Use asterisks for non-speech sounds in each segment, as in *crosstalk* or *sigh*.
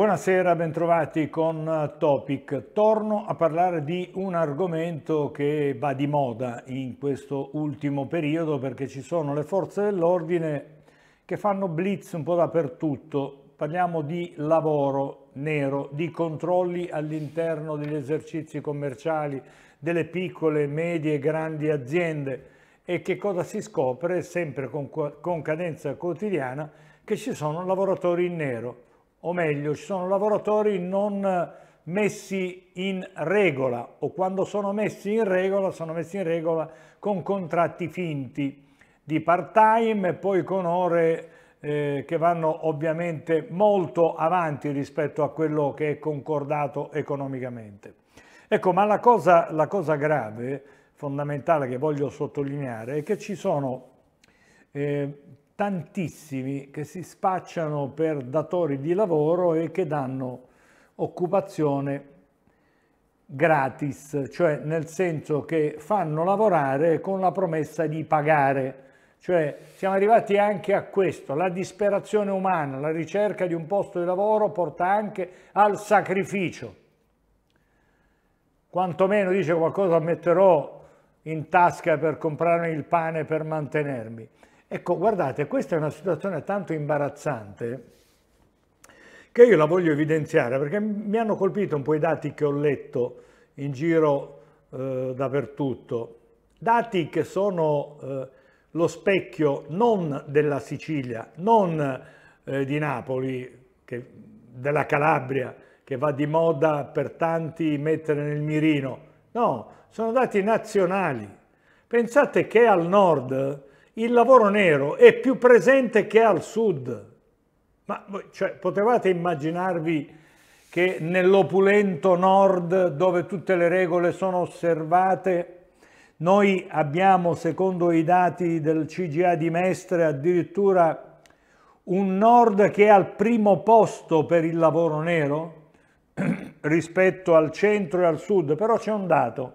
Buonasera, bentrovati con Topic. Torno a parlare di un argomento che va di moda in questo ultimo periodo perché ci sono le forze dell'ordine che fanno blitz un po' dappertutto. Parliamo di lavoro nero, di controlli all'interno degli esercizi commerciali, delle piccole, medie e grandi aziende e che cosa si scopre sempre con, con cadenza quotidiana che ci sono lavoratori in nero o meglio ci sono lavoratori non messi in regola o quando sono messi in regola sono messi in regola con contratti finti di part time e poi con ore eh, che vanno ovviamente molto avanti rispetto a quello che è concordato economicamente. Ecco, ma la cosa, la cosa grave, fondamentale che voglio sottolineare è che ci sono eh, tantissimi che si spacciano per datori di lavoro e che danno occupazione gratis, cioè nel senso che fanno lavorare con la promessa di pagare. Cioè siamo arrivati anche a questo, la disperazione umana, la ricerca di un posto di lavoro porta anche al sacrificio. Quantomeno dice qualcosa metterò in tasca per comprarmi il pane per mantenermi. Ecco, guardate, questa è una situazione tanto imbarazzante che io la voglio evidenziare perché mi hanno colpito un po' i dati che ho letto in giro eh, dappertutto, dati che sono eh, lo specchio non della Sicilia, non eh, di Napoli, che, della Calabria, che va di moda per tanti mettere nel mirino, no, sono dati nazionali. Pensate che al nord il lavoro nero è più presente che al sud. Ma cioè, potevate immaginarvi che nell'opulento nord, dove tutte le regole sono osservate, noi abbiamo, secondo i dati del CGA di Mestre, addirittura un nord che è al primo posto per il lavoro nero *clears throat* rispetto al centro e al sud, però c'è un dato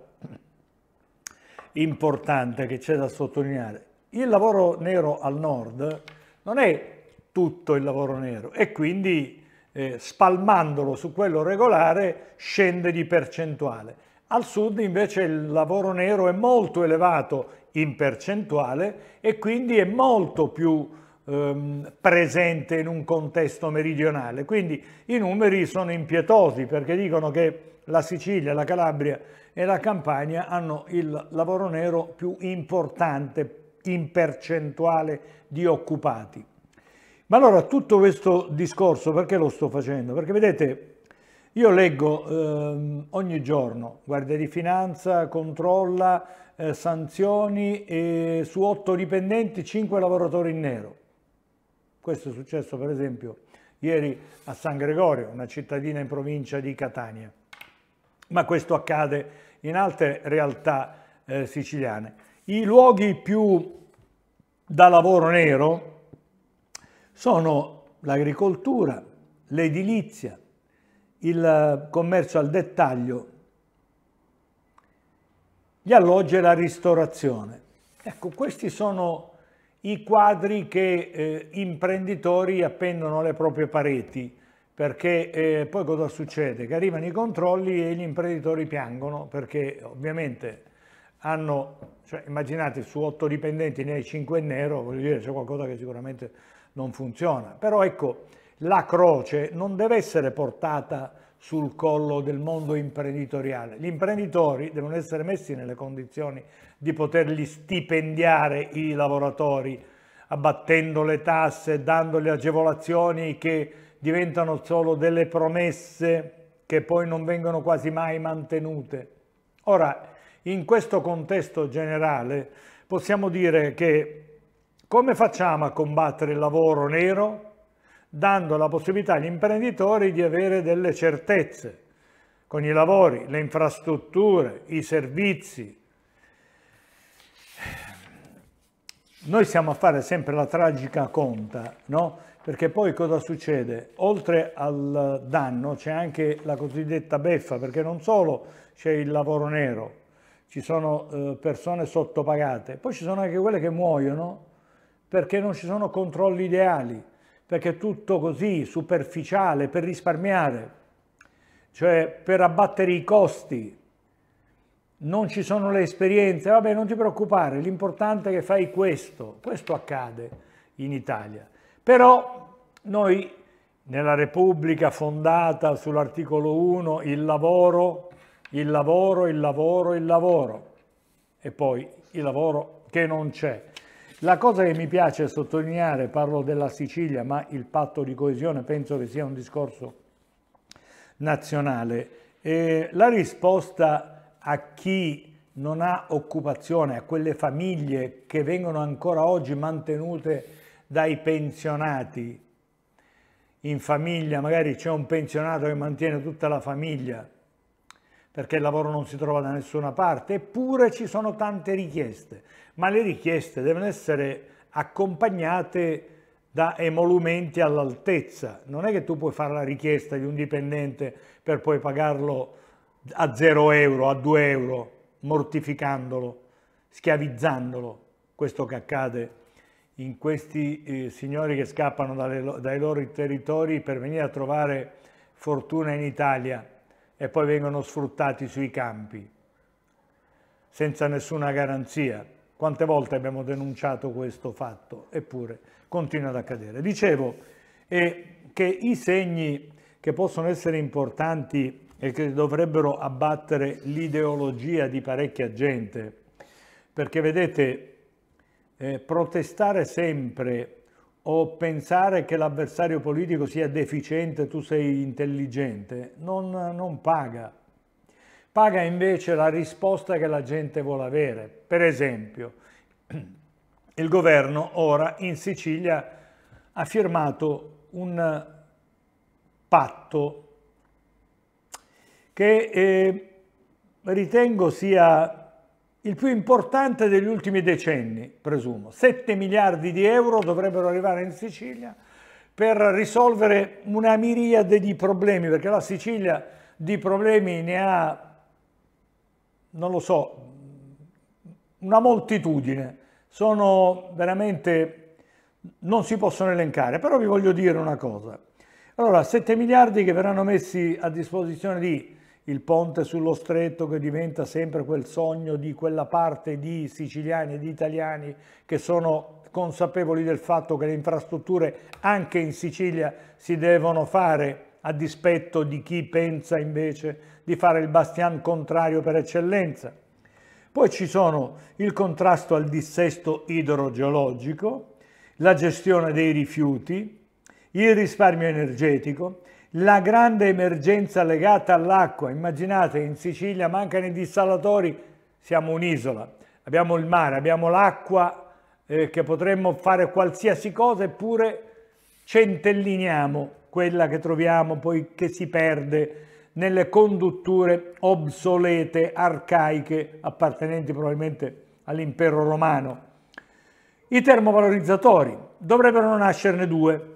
importante che c'è da sottolineare il lavoro nero al nord non è tutto il lavoro nero e quindi eh, spalmandolo su quello regolare scende di percentuale. Al sud invece il lavoro nero è molto elevato in percentuale e quindi è molto più ehm, presente in un contesto meridionale. Quindi i numeri sono impietosi perché dicono che la Sicilia, la Calabria e la Campania hanno il lavoro nero più importante in percentuale di occupati. Ma allora tutto questo discorso perché lo sto facendo? Perché vedete, io leggo ehm, ogni giorno Guardia di Finanza controlla eh, sanzioni e su otto dipendenti cinque lavoratori in nero. Questo è successo per esempio ieri a San Gregorio, una cittadina in provincia di Catania. Ma questo accade in altre realtà eh, siciliane. I luoghi più da lavoro nero sono l'agricoltura, l'edilizia, il commercio al dettaglio, gli alloggi e la ristorazione. Ecco, questi sono i quadri che eh, imprenditori appendono alle proprie pareti, perché eh, poi cosa succede? Che arrivano i controlli e gli imprenditori piangono, perché ovviamente hanno, cioè, immaginate su otto dipendenti ne hai cinque in nero, voglio dire c'è qualcosa che sicuramente non funziona. Però ecco, la croce non deve essere portata sul collo del mondo imprenditoriale. Gli imprenditori devono essere messi nelle condizioni di poterli stipendiare i lavoratori, abbattendo le tasse, dando le agevolazioni che diventano solo delle promesse che poi non vengono quasi mai mantenute. Ora, in questo contesto generale possiamo dire che come facciamo a combattere il lavoro nero? Dando la possibilità agli imprenditori di avere delle certezze con i lavori, le infrastrutture, i servizi. Noi stiamo a fare sempre la tragica conta, no? Perché poi cosa succede? Oltre al danno c'è anche la cosiddetta beffa, perché non solo c'è il lavoro nero, ci sono eh, persone sottopagate, poi ci sono anche quelle che muoiono perché non ci sono controlli ideali, perché è tutto così superficiale per risparmiare, cioè per abbattere i costi, non ci sono le esperienze, vabbè non ti preoccupare, l'importante è che fai questo, questo accade in Italia. Però noi nella Repubblica fondata sull'articolo 1 il lavoro il lavoro, il lavoro, il lavoro e poi il lavoro che non c'è. La cosa che mi piace sottolineare, parlo della Sicilia, ma il patto di coesione penso che sia un discorso nazionale, eh, la risposta a chi non ha occupazione, a quelle famiglie che vengono ancora oggi mantenute dai pensionati. In famiglia magari c'è un pensionato che mantiene tutta la famiglia, perché il lavoro non si trova da nessuna parte, eppure ci sono tante richieste, ma le richieste devono essere accompagnate da emolumenti all'altezza. Non è che tu puoi fare la richiesta di un dipendente per poi pagarlo a 0 euro, a 2 euro, mortificandolo, schiavizzandolo, questo che accade in questi eh, signori che scappano dalle, dai loro territori per venire a trovare fortuna in Italia e poi vengono sfruttati sui campi, senza nessuna garanzia. Quante volte abbiamo denunciato questo fatto, eppure continua ad accadere. Dicevo eh, che i segni che possono essere importanti e che dovrebbero abbattere l'ideologia di parecchia gente, perché vedete, eh, protestare sempre o pensare che l'avversario politico sia deficiente, tu sei intelligente, non, non, paga. Paga invece la risposta che la gente vuole avere. Per esempio, *clears throat* il governo ora in Sicilia ha firmato un patto che eh, ritengo sia il più importante degli ultimi decenni, presumo. 7 miliardi di euro dovrebbero arrivare in Sicilia per risolvere una miriade di problemi, perché la Sicilia di problemi ne ha, non lo so, una moltitudine. Sono veramente, non si possono elencare, però vi voglio dire una cosa. Allora, 7 miliardi che verranno messi a disposizione di il ponte sullo stretto che diventa sempre quel sogno di quella parte di siciliani e di italiani che sono consapevoli del fatto che le infrastrutture anche in Sicilia si devono fare a dispetto di chi pensa invece di fare il bastian contrario per eccellenza. Poi ci sono il contrasto al dissesto idrogeologico, la gestione dei rifiuti, il risparmio energetico, la grande emergenza legata all'acqua. Immaginate, in Sicilia mancano i dissalatori, siamo un'isola, abbiamo il mare, abbiamo l'acqua eh, che potremmo fare qualsiasi cosa, eppure centelliniamo quella che troviamo, poi che si perde nelle condutture obsolete, arcaiche, appartenenti probabilmente all'impero romano. I termovalorizzatori dovrebbero nascerne due,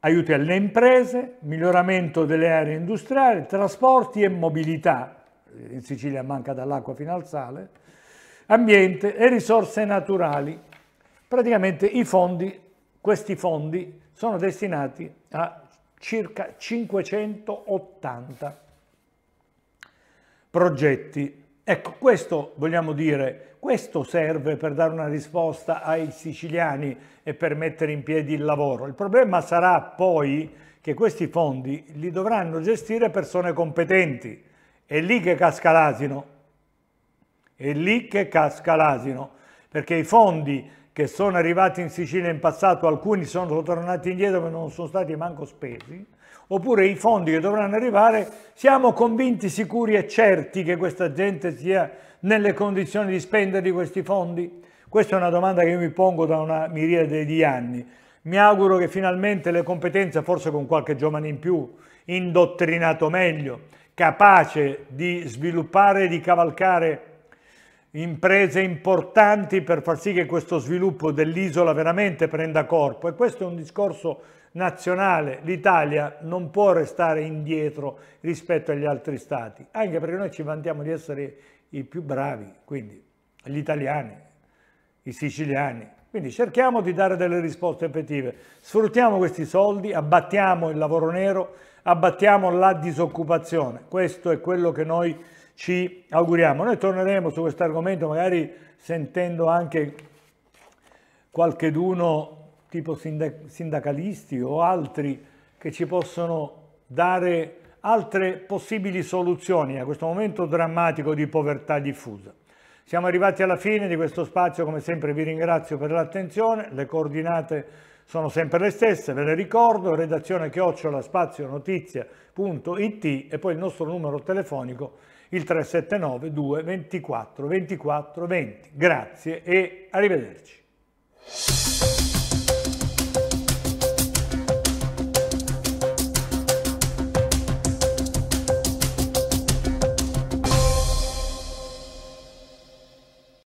aiuti alle imprese, miglioramento delle aree industriali, trasporti e mobilità, in Sicilia manca dall'acqua fino al sale, ambiente e risorse naturali. Praticamente i fondi, questi fondi sono destinati a circa 580 progetti Ecco, questo vogliamo dire, questo serve per dare una risposta ai siciliani e per mettere in piedi il lavoro. Il problema sarà poi che questi fondi li dovranno gestire persone competenti. È lì che casca l'asino. È lì che casca l'asino, perché i fondi che sono arrivati in Sicilia in passato, alcuni sono tornati indietro ma non sono stati manco spesi, oppure i fondi che dovranno arrivare, siamo convinti, sicuri e certi che questa gente sia nelle condizioni di spendere questi fondi? Questa è una domanda che io mi pongo da una miriade di anni. Mi auguro che finalmente le competenze, forse con qualche giovane in più, indottrinato meglio, capace di sviluppare e di cavalcare imprese importanti per far sì che questo sviluppo dell'isola veramente prenda corpo. E questo è un discorso nazionale l'Italia non può restare indietro rispetto agli altri stati, anche perché noi ci vantiamo di essere i più bravi, quindi gli italiani, i siciliani. Quindi cerchiamo di dare delle risposte effettive, sfruttiamo questi soldi, abbattiamo il lavoro nero, abbattiamo la disoccupazione. Questo è quello che noi ci auguriamo. Noi torneremo su questo argomento magari sentendo anche qualcheduno tipo sindacalisti o altri che ci possono dare altre possibili soluzioni a questo momento drammatico di povertà diffusa. Siamo arrivati alla fine di questo spazio, come sempre vi ringrazio per l'attenzione, le coordinate sono sempre le stesse, ve le ricordo, redazione chiocciola spazionotizia.it e poi il nostro numero telefonico il 379 2 24 20. Grazie e arrivederci.